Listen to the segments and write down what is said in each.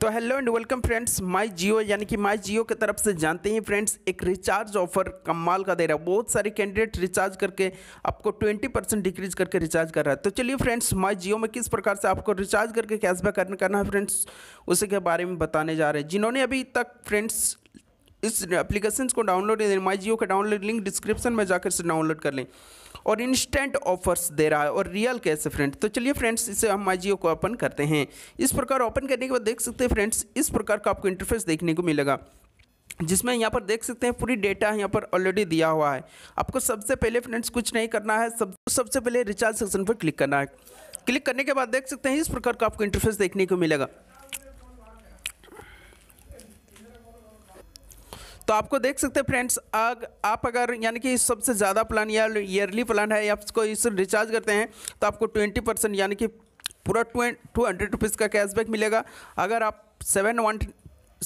तो hello and welcome friends my Jio यानी कि माय जियो की तरफ से जानते हैं फ्रेंड्स एक रिचार्ज ऑफर कमाल का दे रहा है बहुत सारे कैंडिडेट रिचार्ज करके आपको 20 परसेंट डिक्रीज करके रिचार्ज कर रहा है तो चलिए फ्रेंड्स माय जियो में किस प्रकार से आपको रिचार्ज करके कैशबैक करना करना है फ्रेंड्स उसी के बारे में बताने जा रहे हैं जिन्होंने अभी तक फ्रेंड्स इस एप्लीकेशन को डाउनलोड माई जियो का डाउनलोड लिंक डिस्क्रिप्शन में जाकर से डाउनलोड कर लें और इंस्टेंट ऑफर्स दे रहा है और रियल कैसे फ्रेंड तो चलिए फ्रेंड्स इसे हम माई जियो को ओपन करते हैं इस प्रकार ओपन करने के बाद देख सकते हैं फ्रेंड्स इस प्रकार का आपको इंटरफेस देखने को मिलेगा जिसमें यहाँ पर देख सकते हैं पूरी डेटा यहाँ पर ऑलरेडी दिया हुआ है आपको सबसे पहले फ्रेंड्स कुछ नहीं करना है सब सबसे पहले रिचार्ज सेक्शन पर क्लिक करना है क्लिक करने के बाद देख सकते हैं इस प्रकार का आपको इंटरफेस देखने को मिलेगा तो आपको देख सकते हैं फ्रेंड्स अग, आप अगर यानी कि सबसे ज़्यादा प्लान या ईयरली प्लान है आपको इस रिचार्ज करते हैं तो आपको ट्वेंटी परसेंट यानी कि पूरा टू हंड्रेड रुपीज़ का कैशबैक मिलेगा अगर आप seven one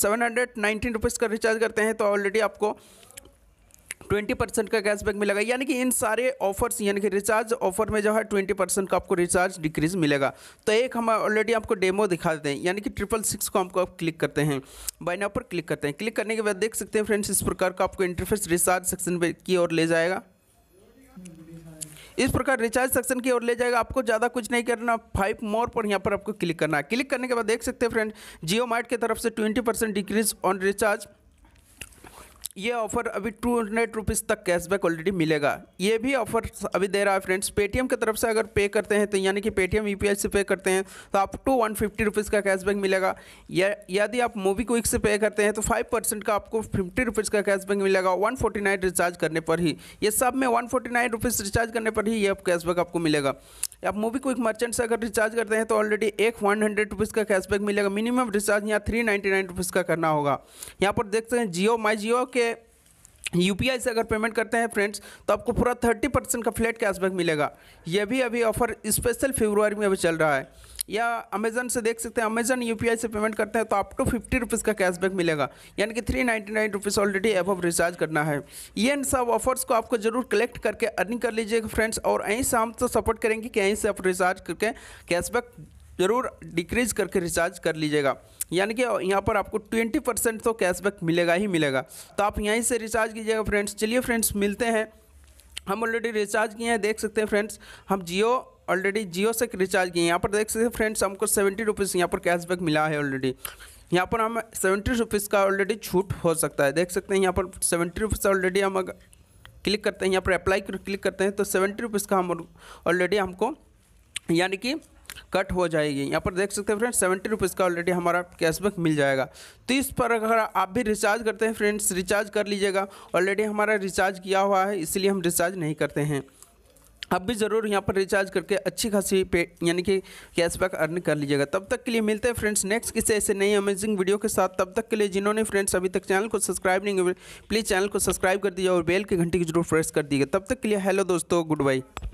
seven hundred nineteen rupees का रिचार्ज करते हैं तो ऑलरेडी आपको ट्वेंटी परसेंट का कैशबैक मिलेगा यानी कि इन सारे ऑफर्स यानी कि रिचार्ज ऑफर में जो है ट्वेंटी परसेंट का आपको रिचार्ज डिक्रीज मिलेगा तो एक हम ऑलरेडी आपको डेमो दिखा देते हैं यानी कि ट्रिपल सिक्स को हमको आप क्लिक करते हैं बाय नाउ पर क्लिक करते हैं क्लिक करने के बाद देख सकते हैं फ्रेंड्स इस प्रकार का आपको इंटरफेस रिचार्ज सेक्शन की ओर ले जाएगा इस प्रकार रिचार्ज सेक्शन की ओर ले जाएगा आपको ज़्यादा कुछ नहीं करना फाइव मोर पर यहाँ पर आपको क्लिक करना है क्लिक करने के बाद देख सकते हैं फ्रेंड जियो मार्ट की तरफ से twenty percent decrease on recharge ये ऑफर अभी टू हंड्रेड रुपीज़ तक कैशबैक ऑलरेडी मिलेगा ये भी ऑफर अभी दे रहा है फ्रेंड्स पेटीएम की तरफ से अगर पे करते हैं तो यानी कि पेटीएम यू e से पे करते हैं तो आप टू वन फिफ्टी रुपीज़ का कैशबैक मिलेगा या यदि आप मूवी क्विक से पे करते हैं तो फाइव परसेंट का आपको फिफ्टी रुपीज़ का कैशबैक मिलेगा वन फोर्टी नाइन रिचार्ज करने पर ही ये सब में one forty nine rupees recharge करने पर ही ये आप कैशबैक आपको मिलेगा आप मूवी क्विक मर्चेंट से अगर रिचार्ज करते हैं तो ऑलरेडी एक वन हंड्रेड रुपीज़ का कैशबैक मिलेगा मिनिमम रिचार्ज यहाँ थ्री नाइन्टी नाइन रुपीज़ का करना होगा यहाँ पर देखते हैं जियो माई जियो के यू से अगर पेमेंट करते हैं फ्रेंड्स तो आपको पूरा थर्टी परसेंट का फ्लैट कैशबैक मिलेगा यह भी अभी ऑफर स्पेशल फेब्रुआरी में अभी चल रहा है या अमेजन से देख सकते हैं अमेजन यू से पेमेंट करते हैं तो आप टू फिफ्टी रुपीज़ का कैशबैक मिलेगा यानी कि three ninety nine rupees already F recharge करना है ये इन सब ऑफर्स को आपको जरूर कलेक्ट करके अर्निंग कर लीजिएगा फ्रेंड्स और यहीं से हम तो सपोर्ट करेंगे कि यहीं से आप रिचार्ज करके कैशबैक ज़रूर डिक्रीज करके रिचार्ज कर लीजिएगा यानी कि यहाँ पर आपको ट्वेंटी परसेंट तो कैशबैक मिलेगा ही मिलेगा तो आप यहीं से रिचार्ज कीजिएगा फ्रेंड्स चलिए फ्रेंड्स मिलते हैं हम ऑलरेडी रिचार्ज किए हैं देख सकते हैं फ्रेंड्स हम जियो ऑलरेडी जियो से रिचार्ज किए हैं यहाँ पर देख सकते हैं फ्रेंड्स हमको सेवेंटी रुपीज़ यहाँ पर कैशबैक मिला है ऑलरेडी यहाँ पर हम सेवेंटी रुपीज़ का ऑलरेडी छूट हो सकता है देख सकते हैं यहाँ पर सेवेंटी रुपीज़ ऑलरेडी हम क्लिक करते हैं यहाँ पर अप्लाई क्लिक करते हैं तो सेवेंटी रुपीज़ का हम ऑलरेडी हमको यानी कि कट हो जाएगी यहाँ पर देख सकते हैं फ्रेंड्स सेवेंटी रुपीज़ का ऑलरेडी हमारा कैशबैक मिल जाएगा तो इस पर अगर आप भी रिचार्ज करते हैं फ्रेंड्स रिचार्ज कर लीजिएगा ऑलरेडी हमारा रिचार्ज किया हुआ है इसलिए हम रिचार्ज नहीं करते हैं आप भी ज़रूर यहाँ पर रिचार्ज करके अच्छी खासी पे यानी कि कैशबैक अर्न कर लीजिएगा तब तक के लिए मिलते हैं फ्रेंड्स नेक्स्ट किसी ऐसे नई अमेजिंग वीडियो के साथ तब तक के लिए जिन्होंने फ्रेंड्स अभी तक चैनल को सब्सक्राइब नहीं किया प्लीज़ चैनल को सब्सक्राइब कर दीजिए और बेल की घंटी की जरूर प्रेस कर दीजिए तब तक के लिए हेलो दोस्तों गुड बाई